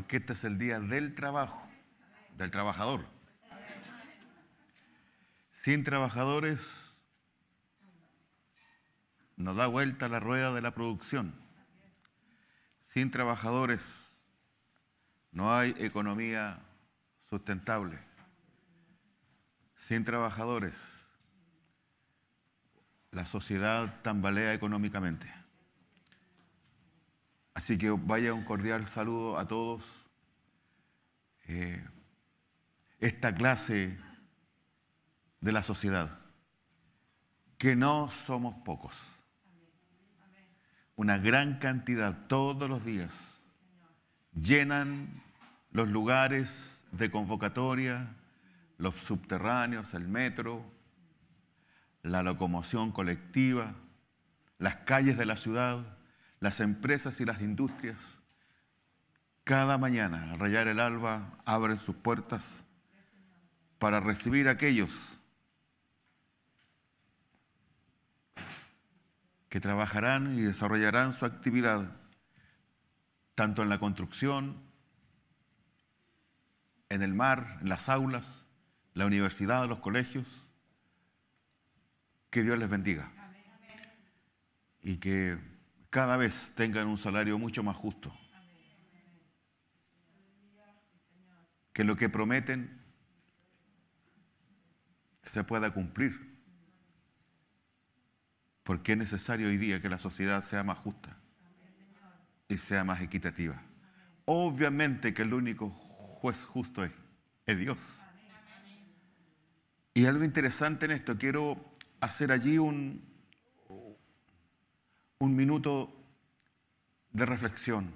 porque este es el día del trabajo, del trabajador. Sin trabajadores nos da vuelta la rueda de la producción. Sin trabajadores no hay economía sustentable. Sin trabajadores la sociedad tambalea económicamente. Así que vaya un cordial saludo a todos. Eh, esta clase de la sociedad, que no somos pocos. Una gran cantidad todos los días llenan los lugares de convocatoria, los subterráneos, el metro, la locomoción colectiva, las calles de la ciudad las empresas y las industrias cada mañana, al rayar el alba, abren sus puertas para recibir a aquellos que trabajarán y desarrollarán su actividad tanto en la construcción, en el mar, en las aulas, la universidad, los colegios. Que Dios les bendiga. Y que cada vez tengan un salario mucho más justo. Que lo que prometen se pueda cumplir. Porque es necesario hoy día que la sociedad sea más justa y sea más equitativa. Obviamente que el único juez justo es, es Dios. Y algo interesante en esto, quiero hacer allí un, un minuto de reflexión.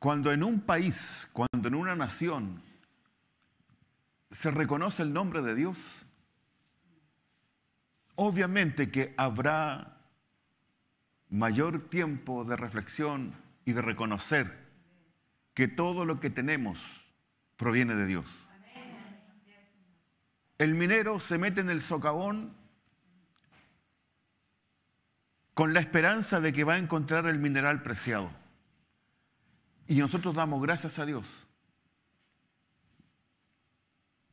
Cuando en un país, cuando en una nación se reconoce el nombre de Dios, obviamente que habrá mayor tiempo de reflexión y de reconocer que todo lo que tenemos proviene de Dios. El minero se mete en el socavón con la esperanza de que va a encontrar el mineral preciado. Y nosotros damos gracias a Dios,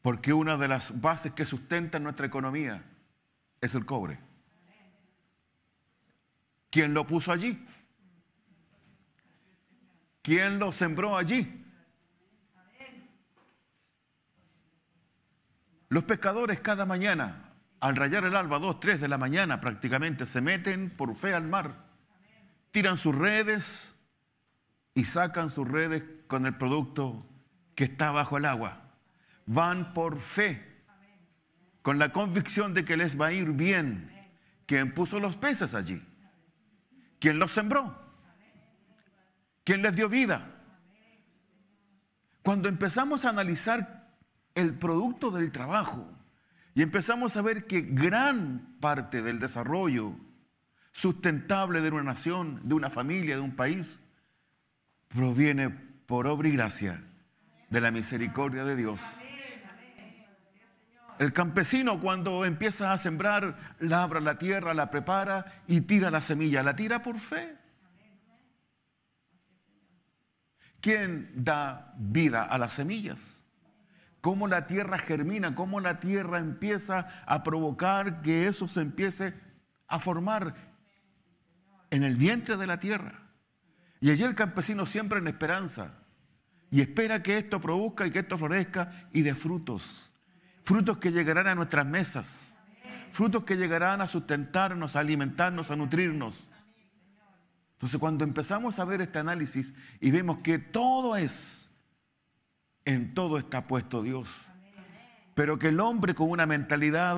porque una de las bases que sustenta nuestra economía es el cobre. ¿Quién lo puso allí? ¿Quién lo sembró allí? Los pescadores cada mañana al rayar el alba, 2, 3 de la mañana prácticamente, se meten por fe al mar, tiran sus redes y sacan sus redes con el producto que está bajo el agua. Van por fe, con la convicción de que les va a ir bien. Quien puso los peces allí? quien los sembró? quien les dio vida? Cuando empezamos a analizar el producto del trabajo, y empezamos a ver que gran parte del desarrollo sustentable de una nación, de una familia, de un país, proviene por obra y gracia de la misericordia de Dios. El campesino cuando empieza a sembrar, labra la tierra, la prepara y tira la semilla, la tira por fe. ¿Quién da vida a las semillas? cómo la tierra germina, cómo la tierra empieza a provocar que eso se empiece a formar en el vientre de la tierra. Y allí el campesino siempre en esperanza y espera que esto produzca y que esto florezca y de frutos. Frutos que llegarán a nuestras mesas, frutos que llegarán a sustentarnos, a alimentarnos, a nutrirnos. Entonces cuando empezamos a ver este análisis y vemos que todo es en todo está puesto Dios. Pero que el hombre con una mentalidad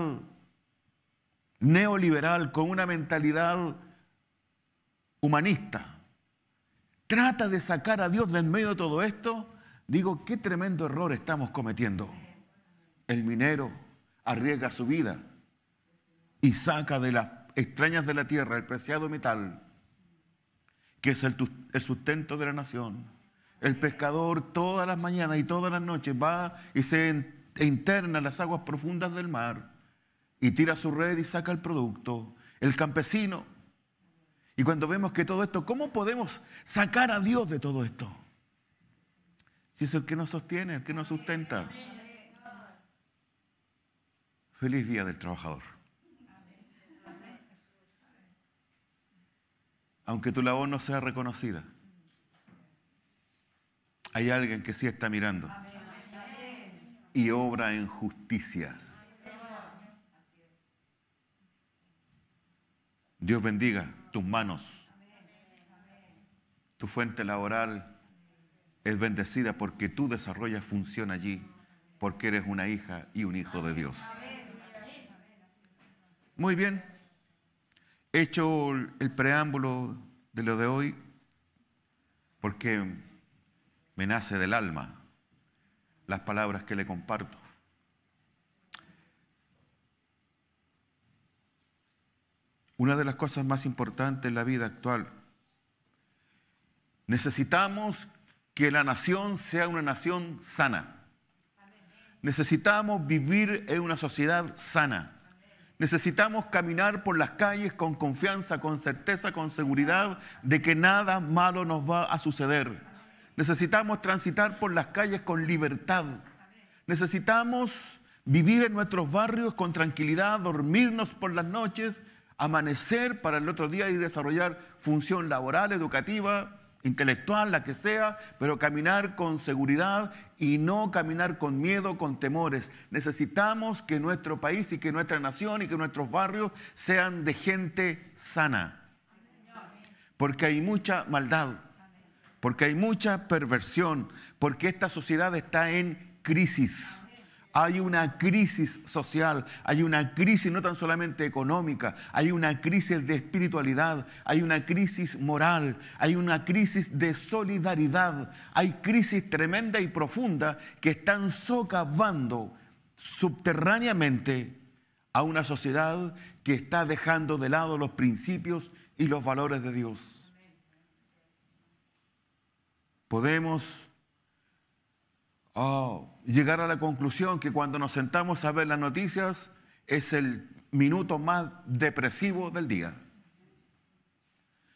neoliberal, con una mentalidad humanista, trata de sacar a Dios del medio de todo esto, digo, qué tremendo error estamos cometiendo. El minero arriesga su vida y saca de las extrañas de la tierra el preciado metal, que es el, el sustento de la nación el pescador todas las mañanas y todas las noches va y se interna en las aguas profundas del mar y tira su red y saca el producto. El campesino. Y cuando vemos que todo esto, ¿cómo podemos sacar a Dios de todo esto? Si es el que nos sostiene, el que nos sustenta. Feliz día del trabajador. Aunque tu labor no sea reconocida. Hay alguien que sí está mirando y obra en justicia. Dios bendiga tus manos. Tu fuente laboral es bendecida porque tú desarrollas función allí, porque eres una hija y un hijo de Dios. Muy bien, hecho el preámbulo de lo de hoy, porque me nace del alma las palabras que le comparto. Una de las cosas más importantes en la vida actual, necesitamos que la nación sea una nación sana. Necesitamos vivir en una sociedad sana. Necesitamos caminar por las calles con confianza, con certeza, con seguridad de que nada malo nos va a suceder. Necesitamos transitar por las calles con libertad. Necesitamos vivir en nuestros barrios con tranquilidad, dormirnos por las noches, amanecer para el otro día y desarrollar función laboral, educativa, intelectual, la que sea, pero caminar con seguridad y no caminar con miedo, con temores. Necesitamos que nuestro país y que nuestra nación y que nuestros barrios sean de gente sana, porque hay mucha maldad porque hay mucha perversión, porque esta sociedad está en crisis. Hay una crisis social, hay una crisis no tan solamente económica, hay una crisis de espiritualidad, hay una crisis moral, hay una crisis de solidaridad, hay crisis tremenda y profunda que están socavando subterráneamente a una sociedad que está dejando de lado los principios y los valores de Dios podemos oh, llegar a la conclusión que cuando nos sentamos a ver las noticias es el minuto más depresivo del día.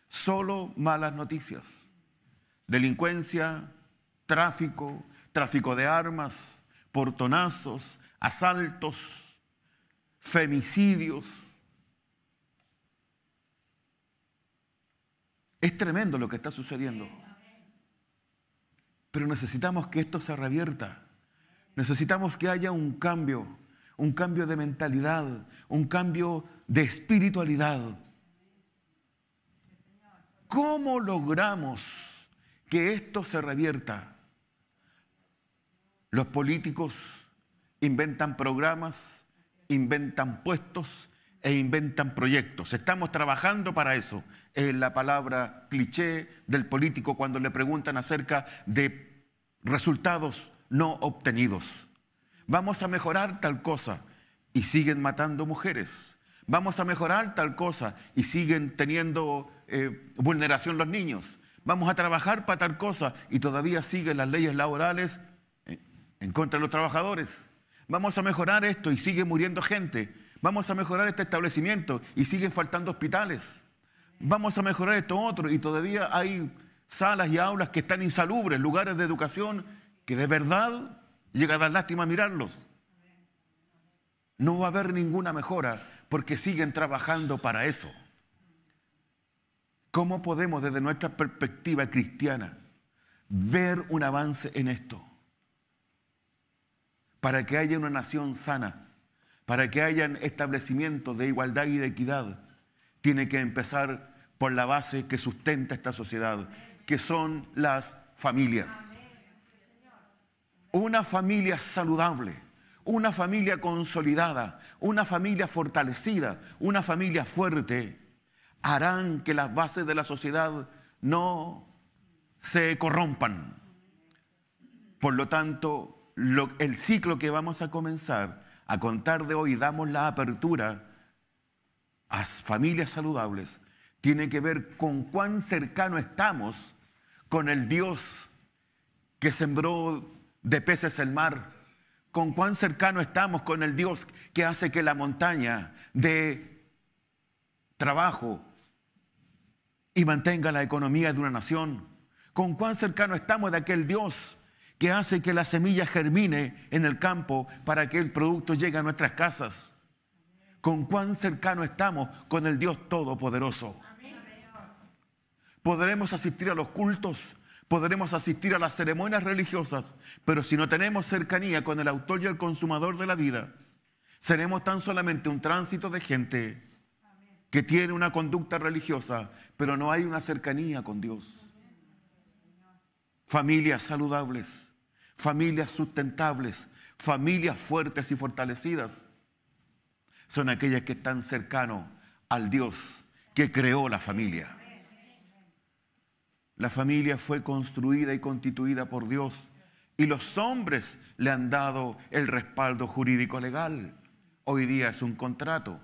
Solo malas noticias. Delincuencia, tráfico, tráfico de armas, portonazos, asaltos, femicidios. Es tremendo lo que está sucediendo. Pero necesitamos que esto se revierta. Necesitamos que haya un cambio, un cambio de mentalidad, un cambio de espiritualidad. ¿Cómo logramos que esto se revierta? Los políticos inventan programas, inventan puestos, e inventan proyectos. Estamos trabajando para eso. Es la palabra cliché del político cuando le preguntan acerca de resultados no obtenidos. Vamos a mejorar tal cosa y siguen matando mujeres. Vamos a mejorar tal cosa y siguen teniendo eh, vulneración los niños. Vamos a trabajar para tal cosa y todavía siguen las leyes laborales eh, en contra de los trabajadores. Vamos a mejorar esto y sigue muriendo gente vamos a mejorar este establecimiento y siguen faltando hospitales, vamos a mejorar esto otro y todavía hay salas y aulas que están insalubres, lugares de educación que de verdad llega a dar lástima mirarlos. No va a haber ninguna mejora porque siguen trabajando para eso. ¿Cómo podemos desde nuestra perspectiva cristiana ver un avance en esto? Para que haya una nación sana, para que hayan establecimientos de igualdad y de equidad, tiene que empezar por la base que sustenta esta sociedad, que son las familias. Una familia saludable, una familia consolidada, una familia fortalecida, una familia fuerte, harán que las bases de la sociedad no se corrompan. Por lo tanto, el ciclo que vamos a comenzar a contar de hoy damos la apertura a familias saludables, tiene que ver con cuán cercano estamos con el Dios que sembró de peces el mar, con cuán cercano estamos con el Dios que hace que la montaña de trabajo y mantenga la economía de una nación, con cuán cercano estamos de aquel Dios que hace que la semilla germine en el campo para que el producto llegue a nuestras casas. Con cuán cercano estamos con el Dios Todopoderoso. Podremos asistir a los cultos, podremos asistir a las ceremonias religiosas, pero si no tenemos cercanía con el autor y el consumador de la vida, seremos tan solamente un tránsito de gente que tiene una conducta religiosa, pero no hay una cercanía con Dios familias saludables, familias sustentables, familias fuertes y fortalecidas, son aquellas que están cercano al Dios que creó la familia. La familia fue construida y constituida por Dios y los hombres le han dado el respaldo jurídico legal. Hoy día es un contrato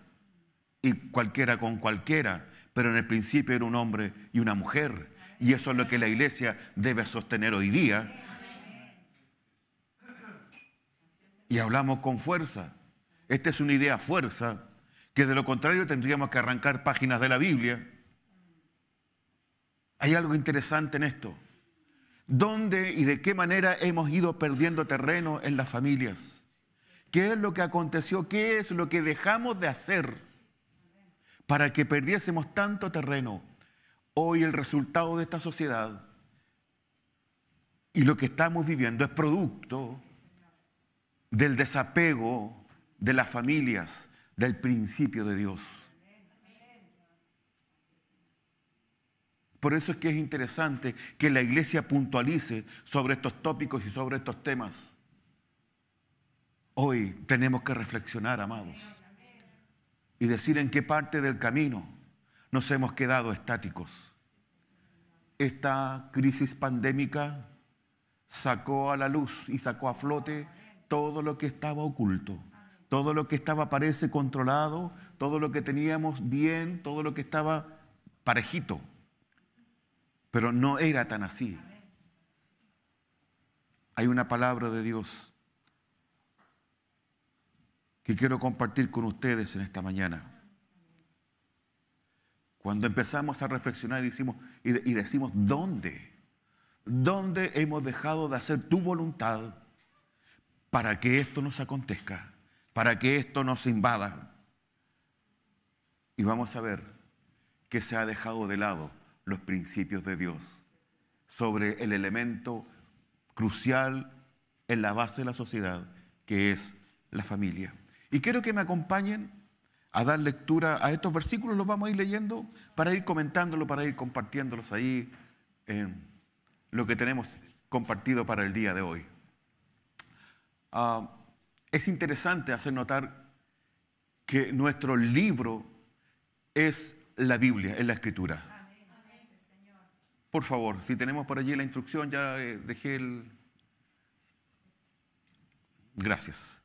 y cualquiera con cualquiera, pero en el principio era un hombre y una mujer. Y eso es lo que la iglesia debe sostener hoy día, y hablamos con fuerza. Esta es una idea fuerza, que de lo contrario tendríamos que arrancar páginas de la Biblia. Hay algo interesante en esto. ¿Dónde y de qué manera hemos ido perdiendo terreno en las familias? ¿Qué es lo que aconteció? ¿Qué es lo que dejamos de hacer para que perdiésemos tanto terreno? Hoy el resultado de esta sociedad y lo que estamos viviendo es producto del desapego de las familias, del principio de Dios. Por eso es que es interesante que la iglesia puntualice sobre estos tópicos y sobre estos temas. Hoy tenemos que reflexionar, amados, y decir en qué parte del camino nos hemos quedado estáticos. Esta crisis pandémica sacó a la luz y sacó a flote todo lo que estaba oculto, todo lo que estaba parece controlado, todo lo que teníamos bien, todo lo que estaba parejito. Pero no era tan así. Hay una palabra de Dios que quiero compartir con ustedes en esta mañana. Cuando empezamos a reflexionar y, decimos, y decimos, ¿dónde? ¿Dónde hemos dejado de hacer tu voluntad para que esto nos acontezca, para que esto nos invada. Y vamos a ver que se ha dejado de lado los principios de Dios sobre el elemento crucial en la base de la sociedad, que es la familia. Y quiero que me acompañen a dar lectura a estos versículos, los vamos a ir leyendo para ir comentándolos, para ir compartiéndolos ahí, en lo que tenemos compartido para el día de hoy. Ah, es interesante hacer notar que nuestro libro es la Biblia, es la Escritura. Por favor, si tenemos por allí la instrucción, ya eh, dejé el... Gracias.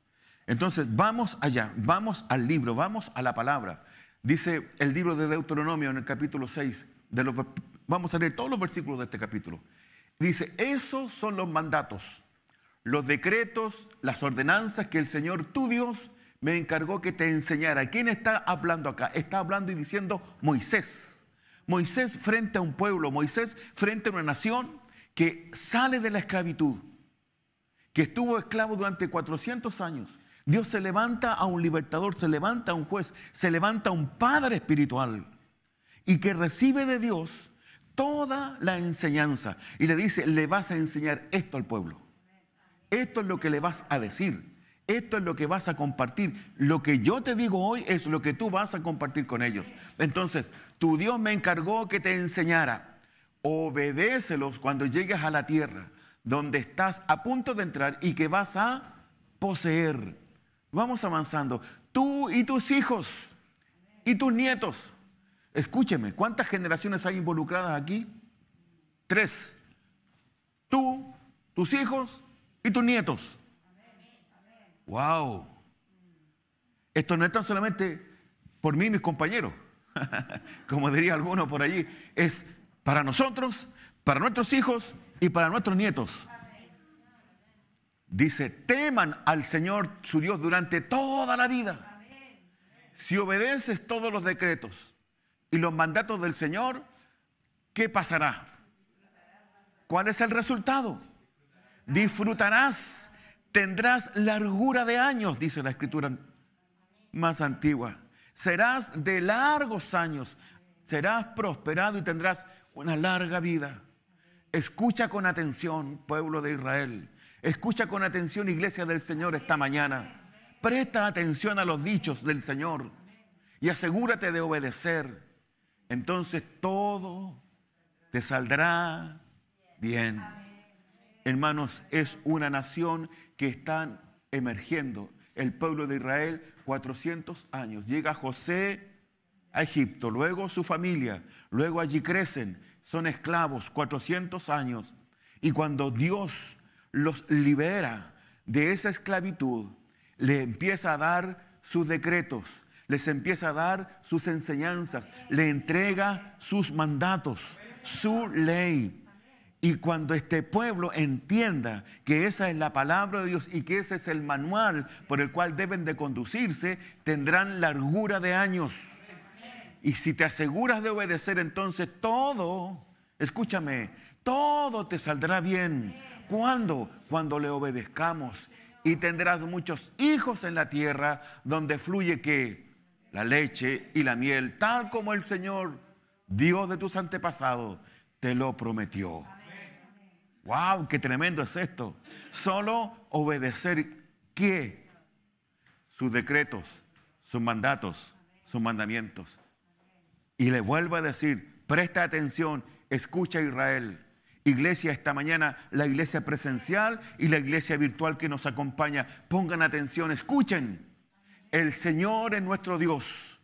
Entonces, vamos allá, vamos al libro, vamos a la palabra. Dice el libro de Deuteronomio en el capítulo 6, de vamos a leer todos los versículos de este capítulo. Dice, esos son los mandatos los decretos, las ordenanzas que el Señor tu Dios me encargó que te enseñara. ¿Quién está hablando acá? Está hablando y diciendo Moisés. Moisés frente a un pueblo, Moisés frente a una nación que sale de la esclavitud, que estuvo esclavo durante 400 años. Dios se levanta a un libertador, se levanta a un juez, se levanta a un padre espiritual y que recibe de Dios toda la enseñanza y le dice, le vas a enseñar esto al pueblo. Esto es lo que le vas a decir. Esto es lo que vas a compartir. Lo que yo te digo hoy es lo que tú vas a compartir con ellos. Entonces, tu Dios me encargó que te enseñara. Obedécelos cuando llegues a la tierra, donde estás a punto de entrar y que vas a poseer. Vamos avanzando. Tú y tus hijos y tus nietos. Escúcheme, ¿cuántas generaciones hay involucradas aquí? Tres. Tú, tus hijos y tus nietos. ¡Wow! Esto no es tan solamente por mí y mis compañeros, como diría alguno por allí, es para nosotros, para nuestros hijos y para nuestros nietos. Dice, teman al Señor su Dios durante toda la vida. Si obedeces todos los decretos y los mandatos del Señor, ¿qué pasará? ¿Cuál es el resultado? disfrutarás, tendrás largura de años, dice la escritura más antigua. Serás de largos años, serás prosperado y tendrás una larga vida. Escucha con atención, pueblo de Israel. Escucha con atención, iglesia del Señor, esta mañana. Presta atención a los dichos del Señor y asegúrate de obedecer. Entonces todo te saldrá bien hermanos, es una nación que está emergiendo. El pueblo de Israel, 400 años. Llega José a Egipto, luego su familia, luego allí crecen, son esclavos, 400 años. Y cuando Dios los libera de esa esclavitud, le empieza a dar sus decretos, les empieza a dar sus enseñanzas, le entrega sus mandatos, su ley. Y cuando este pueblo entienda que esa es la palabra de Dios y que ese es el manual por el cual deben de conducirse, tendrán largura de años. Y si te aseguras de obedecer, entonces todo, escúchame, todo te saldrá bien. ¿Cuándo? Cuando le obedezcamos. Y tendrás muchos hijos en la tierra donde fluye que la leche y la miel, tal como el Señor, Dios de tus antepasados, te lo prometió. ¡Wow! ¡Qué tremendo es esto! Solo obedecer qué? Sus decretos, sus mandatos, sus mandamientos. Y le vuelvo a decir, presta atención, escucha Israel. Iglesia esta mañana, la iglesia presencial y la iglesia virtual que nos acompaña. Pongan atención, escuchen. El Señor es nuestro Dios.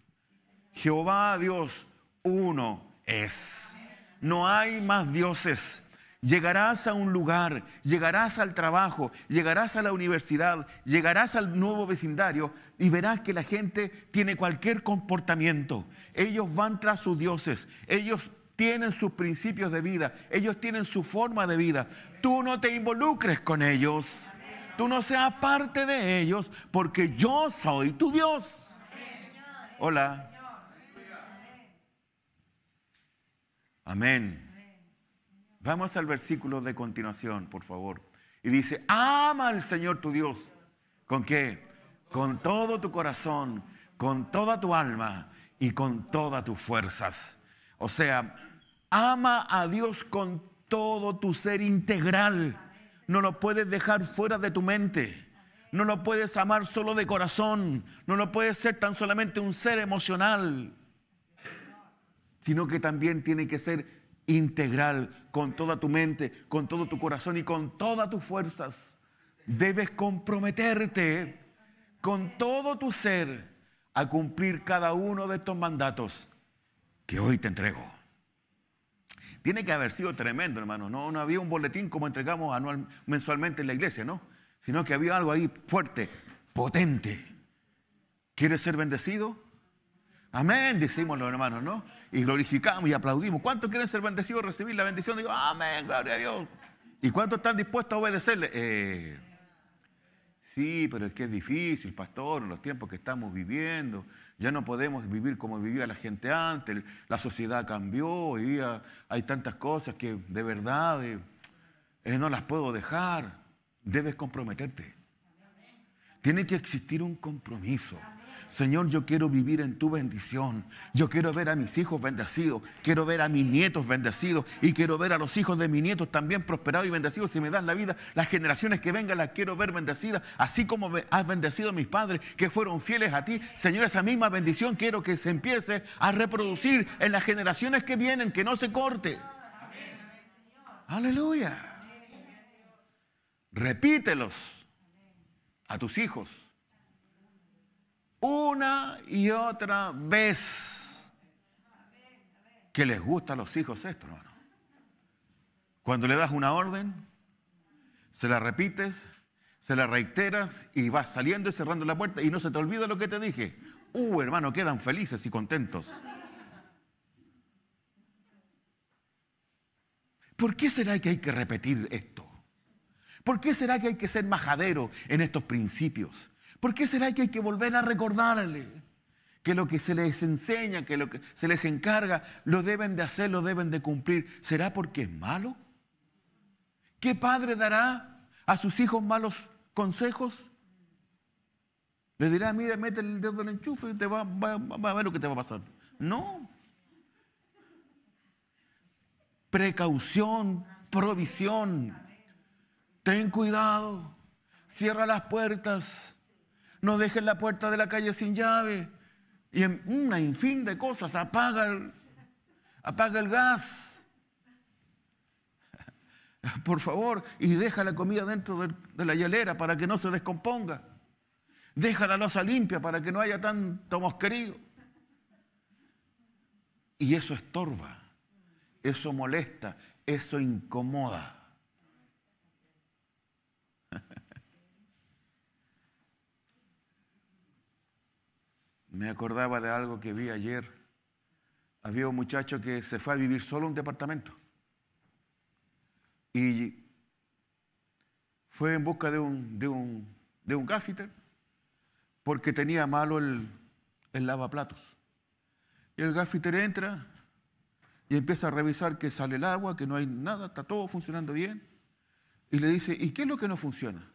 Jehová Dios uno es. No hay más dioses. Llegarás a un lugar, llegarás al trabajo, llegarás a la universidad, llegarás al nuevo vecindario y verás que la gente tiene cualquier comportamiento. Ellos van tras sus dioses, ellos tienen sus principios de vida, ellos tienen su forma de vida. Tú no te involucres con ellos, tú no seas parte de ellos porque yo soy tu Dios. Hola. Amén. Vamos al versículo de continuación, por favor. Y dice, ama al Señor tu Dios. ¿Con qué? Con todo tu corazón, con toda tu alma y con todas tus fuerzas. O sea, ama a Dios con todo tu ser integral. No lo puedes dejar fuera de tu mente. No lo puedes amar solo de corazón. No lo puedes ser tan solamente un ser emocional. Sino que también tiene que ser integral, con toda tu mente, con todo tu corazón y con todas tus fuerzas. Debes comprometerte con todo tu ser a cumplir cada uno de estos mandatos que hoy te entrego. Tiene que haber sido tremendo, hermano. No, no había un boletín como entregamos anual, mensualmente en la iglesia, ¿no? Sino que había algo ahí fuerte, potente. ¿Quieres ser bendecido? Amén, decimos los hermanos, ¿no? Y glorificamos y aplaudimos. ¿Cuántos quieren ser bendecidos, recibir la bendición? Digo, amén, gloria a Dios. ¿Y cuántos están dispuestos a obedecerle? Eh, sí, pero es que es difícil, pastor, en los tiempos que estamos viviendo. Ya no podemos vivir como vivía la gente antes. La sociedad cambió, hoy día hay tantas cosas que de verdad eh, eh, no las puedo dejar. Debes comprometerte. Tiene que existir un compromiso. Señor, yo quiero vivir en tu bendición. Yo quiero ver a mis hijos bendecidos. Quiero ver a mis nietos bendecidos. Y quiero ver a los hijos de mis nietos también prosperados y bendecidos. Si me das la vida, las generaciones que vengan las quiero ver bendecidas. Así como has bendecido a mis padres que fueron fieles a ti. Señor, esa misma bendición quiero que se empiece a reproducir en las generaciones que vienen, que no se corte. Aleluya. Repítelos a tus hijos una y otra vez. Que les gusta a los hijos esto, hermano. Cuando le das una orden, se la repites, se la reiteras y vas saliendo y cerrando la puerta y no se te olvida lo que te dije. Uh, hermano, quedan felices y contentos. ¿Por qué será que hay que repetir esto? ¿Por qué será que hay que ser majadero en estos principios? ¿Por qué será que hay que volver a recordarle que lo que se les enseña, que lo que se les encarga, lo deben de hacer, lo deben de cumplir? ¿Será porque es malo? ¿Qué padre dará a sus hijos malos consejos? Le dirá, mira, mete el dedo en el enchufe y te va a ver lo que te va a pasar. No. Precaución, provisión. Ten cuidado. Cierra las puertas no dejen la puerta de la calle sin llave. Y en una infin de cosas, apaga el, apaga el gas. Por favor, y deja la comida dentro de, la hielera para que no se descomponga. Deja la losa limpia para que no haya tanto mosquerío. Y eso estorba, eso molesta, eso incomoda. Me acordaba de algo que vi ayer. Había un muchacho que se fue a vivir solo en un departamento. Y fue en busca de un, de de un porque tenía malo el, el lavaplatos. Y el gaffiter entra y empieza a revisar que sale el agua, que no hay nada, está todo funcionando bien. Y le dice, ¿y qué es lo que no funciona?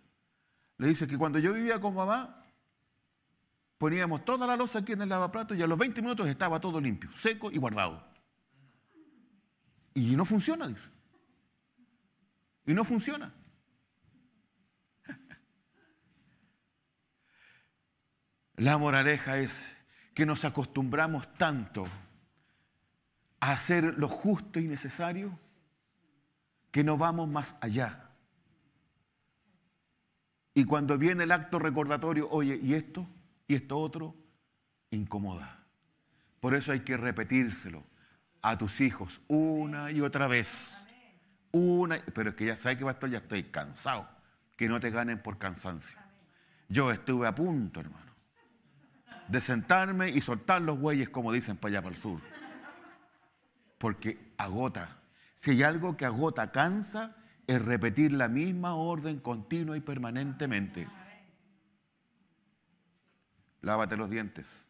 Le dice que cuando yo vivía con mamá, Poníamos toda la losa aquí en el lavaplatos y a los 20 minutos estaba todo limpio, seco y guardado. Y no funciona, dice. Y no funciona. La moraleja es que nos acostumbramos tanto a hacer lo justo y necesario que no vamos más allá. Y cuando viene el acto recordatorio, oye, ¿y esto? y esto otro incomoda. Por eso hay que repetírselo a tus hijos una y otra vez. Una, pero es que ya sabes que pastor, ya estoy cansado. Que no te ganen por cansancio. Yo estuve a punto, hermano, de sentarme y soltar los bueyes, como dicen para allá para el sur. Porque agota. Si hay algo que agota, cansa, es repetir la misma orden continua y permanentemente. Lávate los dientes.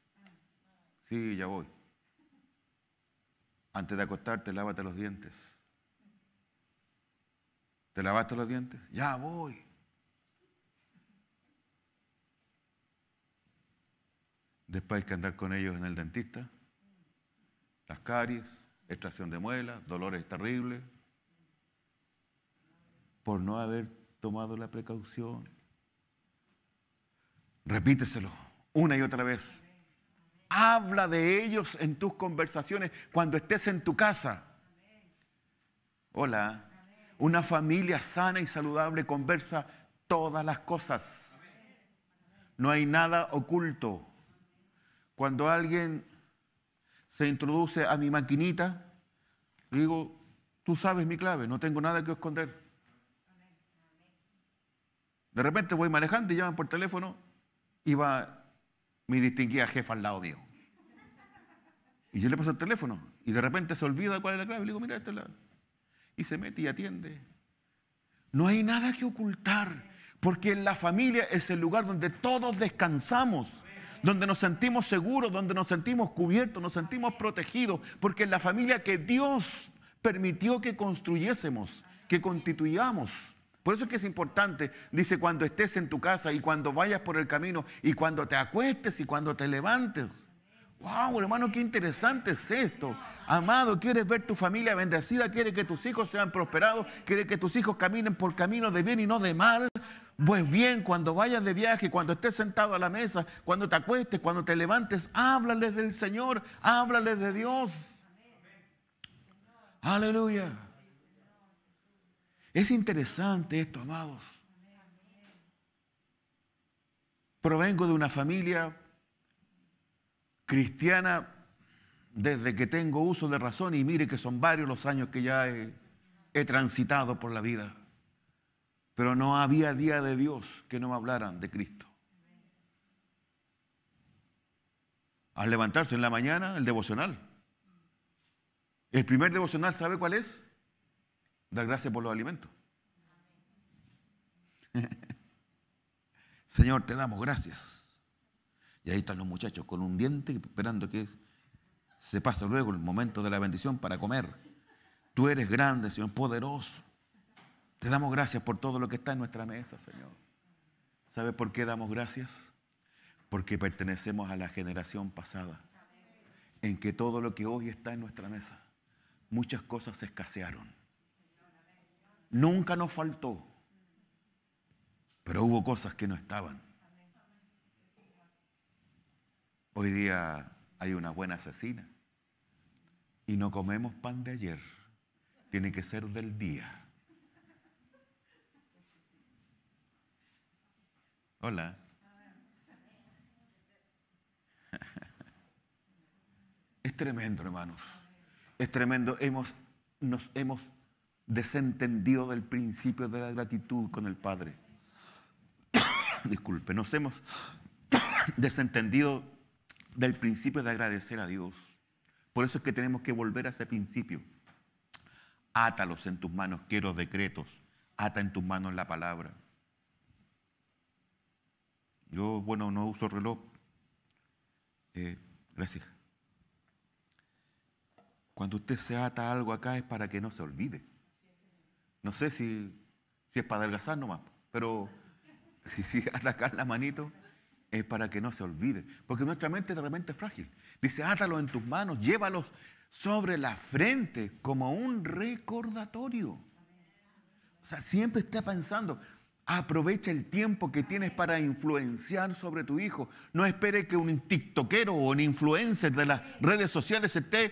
Sí, ya voy. Antes de acostarte, lávate los dientes. ¿Te lavaste los dientes? Ya voy. Después hay que andar con ellos en el dentista. Las caries, extracción de muelas, dolores terribles. Por no haber tomado la precaución. Repíteselo una y otra vez. Habla de ellos en tus conversaciones cuando estés en tu casa. Hola. Una familia sana y saludable conversa todas las cosas. No hay nada oculto. Cuando alguien se introduce a mi maquinita, digo, tú sabes mi clave, no tengo nada que esconder. De repente voy manejando y llaman por teléfono y va mi distinguida jefa al lado mío. Y yo le paso el teléfono y de repente se olvida cuál es la clave. Le digo, mira, este lado Y se mete y atiende. No hay nada que ocultar, porque en la familia es el lugar donde todos descansamos, donde nos sentimos seguros, donde nos sentimos cubiertos, nos sentimos protegidos, porque en la familia que Dios permitió que construyésemos, que constituyamos. Por eso es que es importante, dice, cuando estés en tu casa y cuando vayas por el camino y cuando te acuestes y cuando te levantes. Wow, hermano, qué interesante es esto. Amado, quieres ver tu familia bendecida, quieres que tus hijos sean prosperados, quieres que tus hijos caminen por caminos de bien y no de mal. Pues bien, cuando vayas de viaje, cuando estés sentado a la mesa, cuando te acuestes, cuando te levantes, háblales del Señor, háblales de Dios. Aleluya. Es interesante esto, amados. Provengo de una familia cristiana desde que tengo uso de razón y mire que son varios los años que ya he, transitado por la vida. Pero no había día de Dios que no me hablaran de Cristo. Al levantarse en la mañana, el devocional. El primer devocional, ¿sabe cuál es? Dar gracias por los alimentos. Señor, te damos gracias. Y ahí están los muchachos con un diente esperando que se pase luego el momento de la bendición para comer. Tú eres grande, Señor, poderoso. Te damos gracias por todo lo que está en nuestra mesa, Señor. ¿Sabe por qué damos gracias? Porque pertenecemos a la generación pasada, en que todo lo que hoy está en nuestra mesa, muchas cosas se escasearon nunca nos faltó, pero hubo cosas que no estaban. Hoy día hay una buena asesina y no comemos pan de ayer, tiene que ser del día. Hola. Es tremendo, hermanos. Es tremendo. Hemos, nos hemos desentendido del principio de la gratitud con el Padre. Disculpe, nos hemos desentendido del principio de agradecer a Dios. Por eso es que tenemos que volver a ese principio. Átalos en tus manos, quiero decretos. Ata en tus manos la palabra. Yo, bueno, no uso reloj. Eh, gracias. Cuando usted se ata algo acá es para que no se olvide. No sé si, si es para adelgazar nomás, pero si atacar la manito es para que no se olvide. Porque nuestra mente de repente es frágil. Dice, átalos en tus manos, llévalos sobre la frente como un recordatorio. O sea, siempre esté pensando, aprovecha el tiempo que tienes para influenciar sobre tu hijo. No espere que un tiktokero o un influencer de las redes sociales esté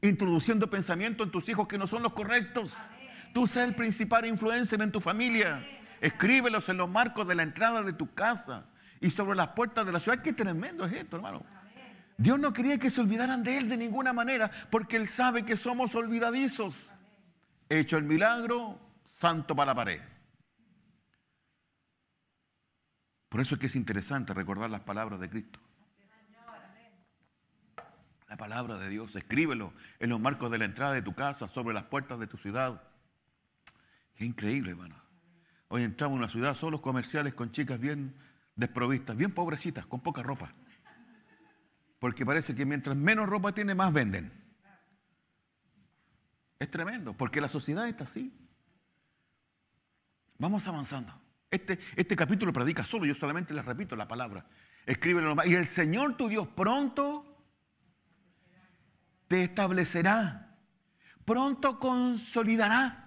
introduciendo pensamientos en tus hijos que no son los correctos. Tú seas el principal influencer en tu familia. Escríbelos en los marcos de la entrada de tu casa y sobre las puertas de la ciudad. Qué tremendo es esto, hermano. Dios no quería que se olvidaran de Él de ninguna manera, porque Él sabe que somos olvidadizos. Hecho el milagro, santo para la pared. Por eso es que es interesante recordar las palabras de Cristo. La palabra de Dios, escríbelo en los marcos de la entrada de tu casa, sobre las puertas de tu ciudad Qué increíble, hermano. Hoy entramos en una ciudad solos comerciales con chicas bien desprovistas, bien pobrecitas, con poca ropa. Porque parece que mientras menos ropa tiene, más venden. Es tremendo, porque la sociedad está así. Vamos avanzando. Este, este capítulo predica solo, yo solamente les repito la palabra. Escríbelo nomás. Y el Señor tu Dios pronto te establecerá, pronto consolidará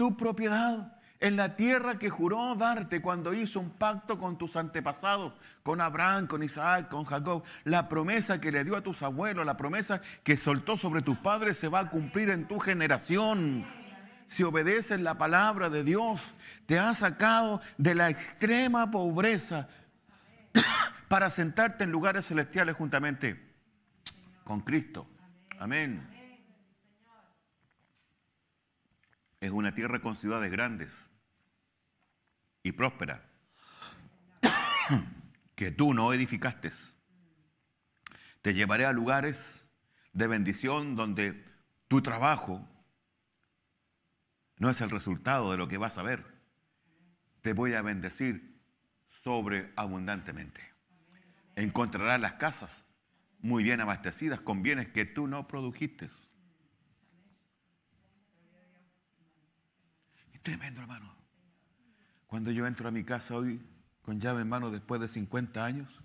tu propiedad en la tierra que juró darte cuando hizo un pacto con tus antepasados, con Abraham, con Isaac, con Jacob. La promesa que le dio a tus abuelos, la promesa que soltó sobre tus padres se va a cumplir en tu generación. Si obedeces la palabra de Dios, te ha sacado de la extrema pobreza para sentarte en lugares celestiales juntamente con Cristo. Amén. es una tierra con ciudades grandes y próspera que tú no edificaste. Te llevaré a lugares de bendición donde tu trabajo no es el resultado de lo que vas a ver. Te voy a bendecir sobreabundantemente. Encontrarás las casas muy bien abastecidas con bienes que tú no produjiste. tremendo, hermano. Cuando yo entro a mi casa hoy con llave en mano después de 50 años,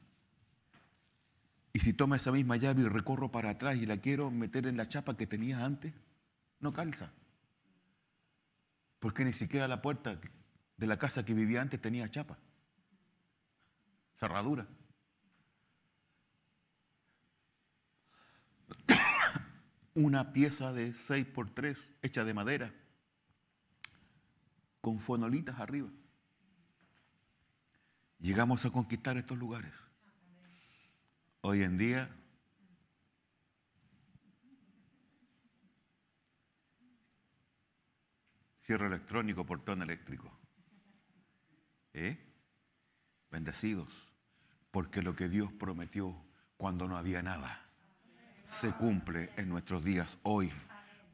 y si tomo esa misma llave y recorro para atrás y la quiero meter en la chapa que tenía antes, no calza. Porque ni siquiera la puerta de la casa que vivía antes tenía chapa. Cerradura. Una pieza de 6 x 3 hecha de madera con fonolitas arriba. Llegamos a conquistar estos lugares. Hoy en día cierre electrónico, portón eléctrico. ¿Eh? Bendecidos, porque lo que Dios prometió cuando no había nada se cumple en nuestros días hoy.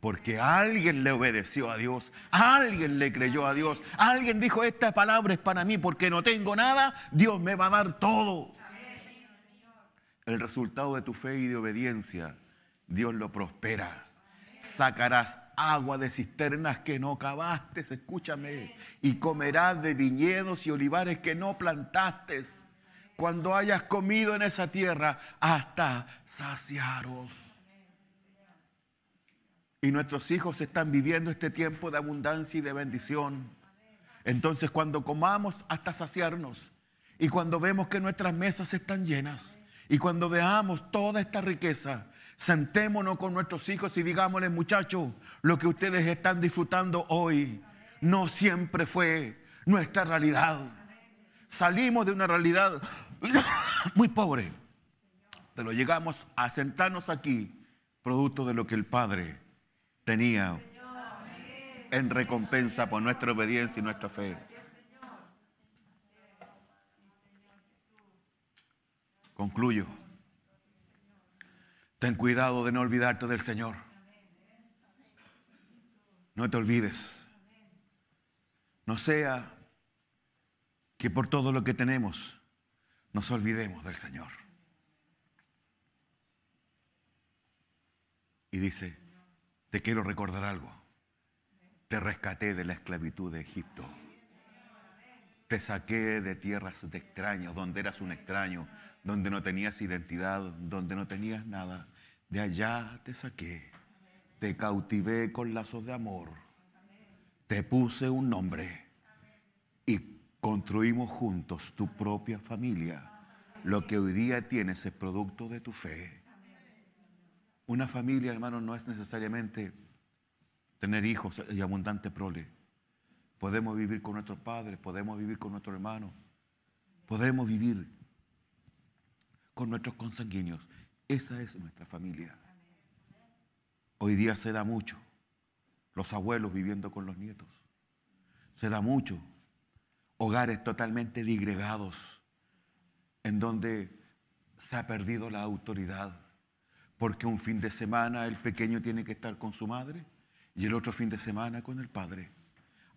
Porque alguien le obedeció a Dios, alguien le creyó a Dios, alguien dijo, esta palabra es para mí porque no tengo nada, Dios me va a dar todo. El resultado de tu fe y de obediencia, Dios lo prospera. Sacarás agua de cisternas que no cavaste, escúchame, y comerás de viñedos y olivares que no plantaste. Cuando hayas comido en esa tierra, hasta saciaros y nuestros hijos están viviendo este tiempo de abundancia y de bendición. Entonces cuando comamos hasta saciarnos y cuando vemos que nuestras mesas están llenas y cuando veamos toda esta riqueza, sentémonos con nuestros hijos y digámosles muchachos, lo que ustedes están disfrutando hoy no siempre fue nuestra realidad. Salimos de una realidad muy pobre, pero llegamos a sentarnos aquí producto de lo que el Padre tenía en recompensa por nuestra obediencia y nuestra fe. Concluyo. Ten cuidado de no olvidarte del Señor. No te olvides. No sea que por todo lo que tenemos nos olvidemos del Señor. Y dice, te quiero recordar algo. Te rescaté de la esclavitud de Egipto. Te saqué de tierras de extraños, donde eras un extraño, donde no tenías identidad, donde no tenías nada. De allá te saqué. Te cautivé con lazos de amor. Te puse un nombre. Y construimos juntos tu propia familia. Lo que hoy día tienes es producto de tu fe. Una familia, hermano, no es necesariamente tener hijos y abundante prole. Podemos vivir con nuestros padres, podemos vivir con nuestros hermanos, podemos vivir con nuestros consanguíneos. Esa es nuestra familia. Hoy día se da mucho. Los abuelos viviendo con los nietos. Se da mucho. Hogares totalmente digregados, en donde se ha perdido la autoridad porque un fin de semana el pequeño tiene que estar con su madre y el otro fin de semana con el padre.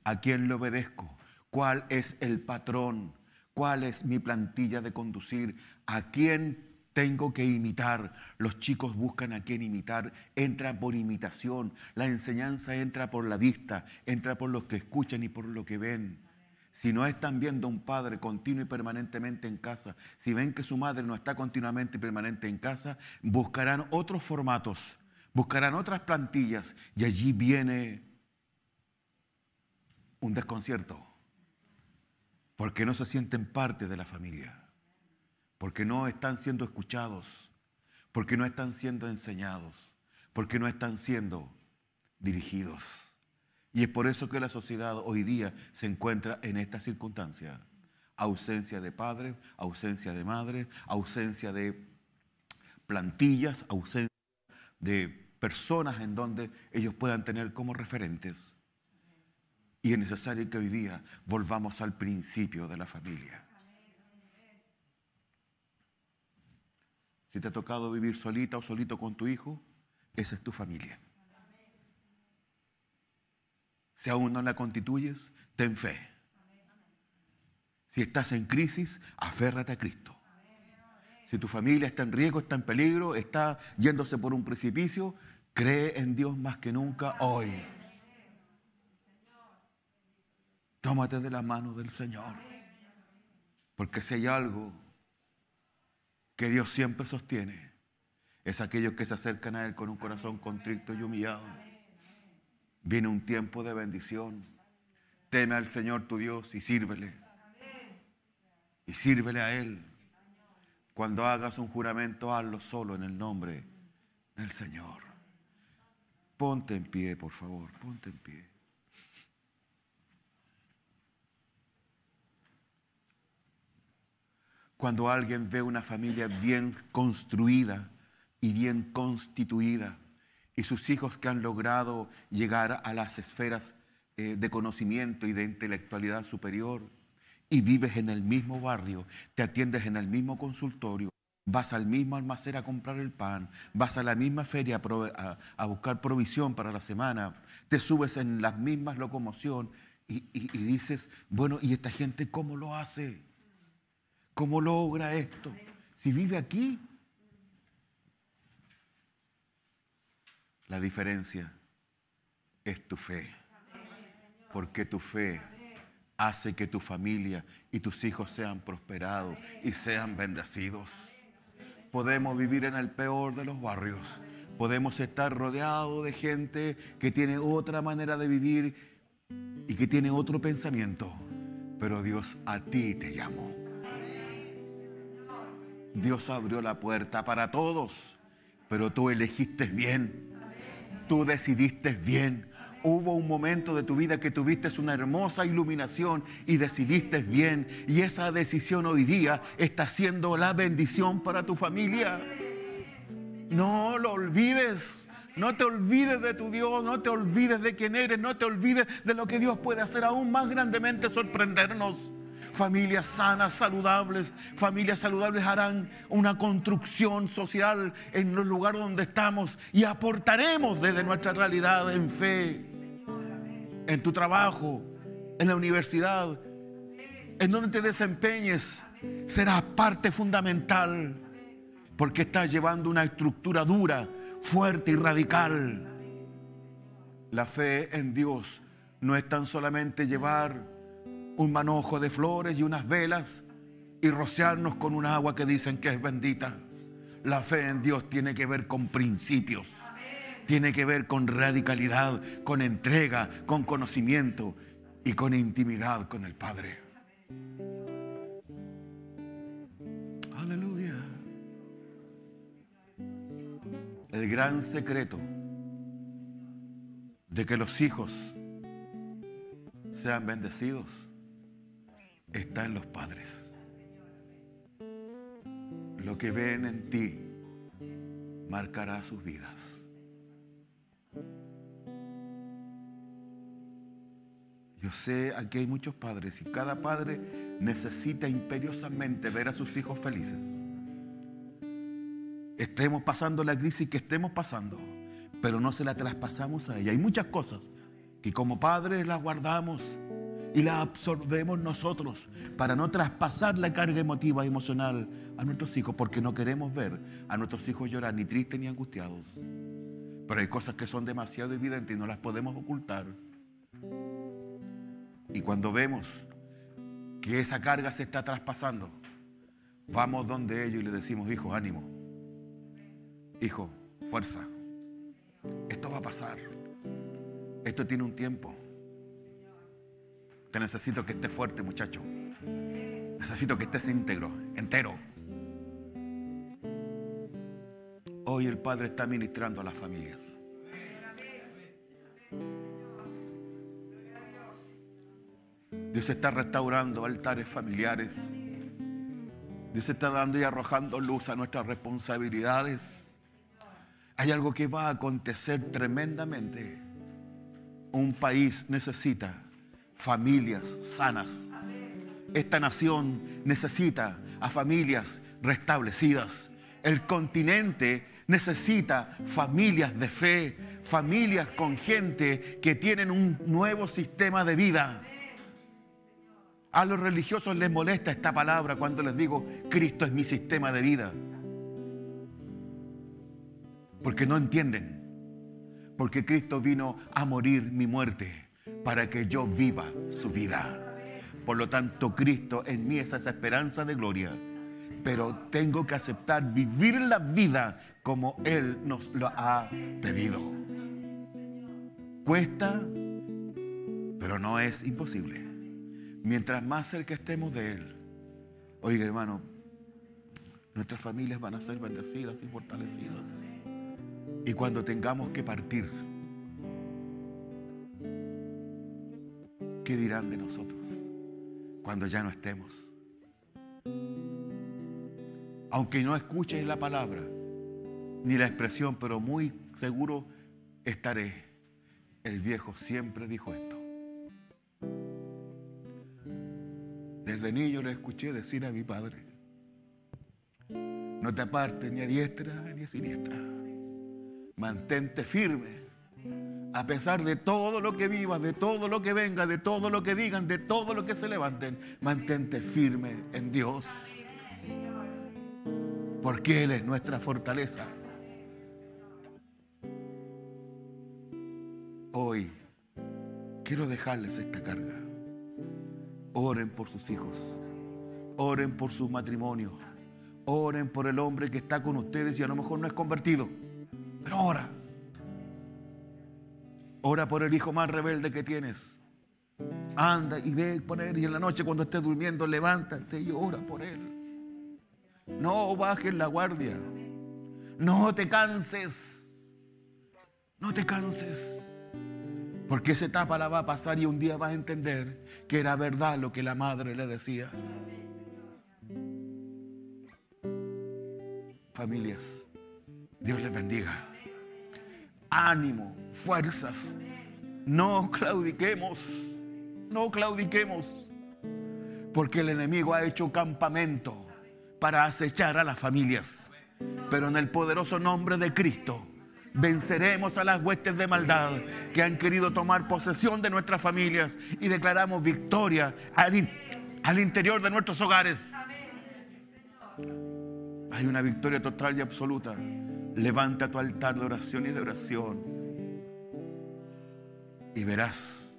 ¿A quién le obedezco? ¿Cuál es el patrón? ¿Cuál es mi plantilla de conducir? ¿A quién tengo que imitar. Los chicos buscan a quién imitar. Entra por imitación. La enseñanza entra por la vista, entra por los que escuchan y por lo que ven si no están viendo a un padre continuo y permanentemente en casa, si ven que su madre no está continuamente y permanente en casa, buscarán otros formatos, buscarán otras plantillas y allí viene un desconcierto, porque no se sienten parte de la familia, porque no están siendo escuchados, porque no están siendo enseñados, porque no están siendo dirigidos. Y es por eso que la sociedad hoy día se encuentra en esta circunstancia. Ausencia de padres, ausencia de madres, ausencia de plantillas, ausencia de personas en donde ellos puedan tener como referentes. Y es necesario que hoy día volvamos al principio de la familia. Si te ha tocado vivir solita o solito con tu hijo, esa es tu familia. Si aún no la constituyes, ten fe. Si estás en crisis, aférrate a Cristo. Si tu familia está en riesgo, está en peligro, está yéndose por un precipicio, cree en Dios más que nunca hoy. Tómate de la mano del Señor. Porque si hay algo que Dios siempre sostiene, es aquellos que se acercan a Él con un corazón contrito y humillado. Viene un tiempo de bendición. Teme al Señor tu Dios y sírvele. Y sírvele a Él. Cuando hagas un juramento, hazlo solo en el nombre del Señor. Ponte en pie, por favor, ponte en pie. Cuando alguien ve una familia bien construida y bien constituida, y sus hijos que han logrado llegar a las esferas eh, de conocimiento y de intelectualidad superior y vives en el mismo barrio, te atiendes en el mismo consultorio, vas al mismo almacén a comprar el pan, vas a la misma feria a, buscar provisión para la semana, te subes en las mismas locomoción y dices, bueno, ¿y esta gente cómo lo hace? ¿Cómo logra esto? Si vive aquí, La diferencia es tu fe. Porque tu fe hace que tu familia y tus hijos sean prosperados y sean bendecidos. Podemos vivir en el peor de los barrios. Podemos estar rodeados de gente que tiene otra manera de vivir y que tiene otro pensamiento. Pero Dios a ti te llamó. Dios abrió la puerta para todos, pero tú elegiste bien. Tú decidiste bien. Hubo un momento de tu vida que tuviste una hermosa iluminación y decidiste bien. Y esa decisión hoy día está siendo la bendición para tu familia. No lo olvides. No te olvides de tu Dios, no te olvides de quién eres, no te olvides de lo que Dios puede hacer aún más grandemente sorprendernos. Familias sanas, saludables. Familias saludables harán una construcción social en los lugares donde estamos y aportaremos desde nuestra realidad en fe, en tu trabajo, en la universidad, en donde te desempeñes. Será parte fundamental porque estás llevando una estructura dura, fuerte y radical. La fe en Dios no es tan solamente llevar un manojo de flores y unas velas y rociarnos con un agua que dicen que es bendita. La fe en Dios tiene que ver con principios, tiene que ver con radicalidad, con entrega, con conocimiento y con intimidad con el Padre. Aleluya. El gran secreto de que los hijos sean bendecidos está en los padres. Lo que ven en ti marcará sus vidas. Yo sé, aquí hay muchos padres y cada padre necesita imperiosamente ver a sus hijos felices. Estemos pasando la crisis que estemos pasando, pero no se la traspasamos a ella. Hay muchas cosas que como padres las guardamos y la absorbemos nosotros para no traspasar la carga emotiva y emocional a nuestros hijos, porque no queremos ver a nuestros hijos llorar ni tristes ni angustiados. Pero hay cosas que son demasiado evidentes y no las podemos ocultar. Y cuando vemos que esa carga se está traspasando, vamos donde ellos y le decimos, hijo, ánimo, hijo, fuerza, esto va a pasar, esto tiene un tiempo te necesito que estés fuerte, muchacho. Necesito que estés íntegro, entero. Hoy el Padre está ministrando a las familias. Dios está restaurando altares familiares. Dios está dando y arrojando luz a nuestras responsabilidades. Hay algo que va a acontecer tremendamente. Un país necesita familias sanas. Esta nación necesita a familias restablecidas. El continente necesita familias de fe, familias con gente que tienen un nuevo sistema de vida. A los religiosos les molesta esta palabra cuando les digo, Cristo es mi sistema de vida. Porque no entienden. Porque Cristo vino a morir mi muerte para que yo viva su vida. Por lo tanto, Cristo en mí es esa esperanza de gloria. Pero tengo que aceptar vivir la vida como Él nos lo ha pedido. Cuesta, pero no es imposible. Mientras más cerca estemos de Él, oiga hermano, nuestras familias van a ser bendecidas y fortalecidas. Y cuando tengamos que partir, ¿Qué dirán de nosotros cuando ya no estemos? Aunque no escuchen la palabra ni la expresión, pero muy seguro estaré. El viejo siempre dijo esto. Desde niño le escuché decir a mi padre, no te apartes ni a diestra ni a siniestra, mantente firme a pesar de todo lo que viva, de todo lo que venga, de todo lo que digan, de todo lo que se levanten, mantente firme en Dios. Porque Él es nuestra fortaleza. Hoy quiero dejarles esta carga. Oren por sus hijos. Oren por su matrimonio Oren por el hombre que está con ustedes y a lo mejor no es convertido. Pero ora. Ora por el hijo más rebelde que tienes. Anda y ve por él y en la noche cuando estés durmiendo levántate y ora por él. No bajes la guardia. No te canses. No te canses. Porque esa etapa la va a pasar y un día vas a entender que era verdad lo que la madre le decía. Familias, Dios les bendiga ánimo, fuerzas. No claudiquemos, no claudiquemos, porque el enemigo ha hecho campamento para acechar a las familias. Pero en el poderoso nombre de Cristo venceremos a las huestes de maldad que han querido tomar posesión de nuestras familias y declaramos victoria al, al interior de nuestros hogares. Hay una victoria total y absoluta Levanta tu altar de oración y de oración. Y verás,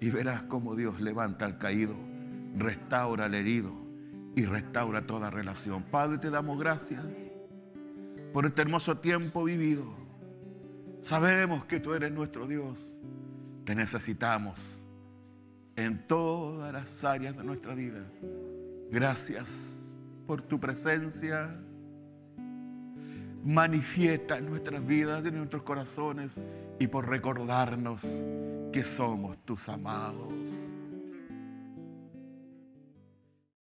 y verás cómo Dios levanta al caído, restaura al herido y restaura toda relación. Padre, te damos gracias por este hermoso tiempo vivido. Sabemos que tú eres nuestro Dios. Te necesitamos en todas las áreas de nuestra vida. Gracias por tu presencia manifiesta en nuestras vidas, en nuestros corazones y por recordarnos que somos tus amados.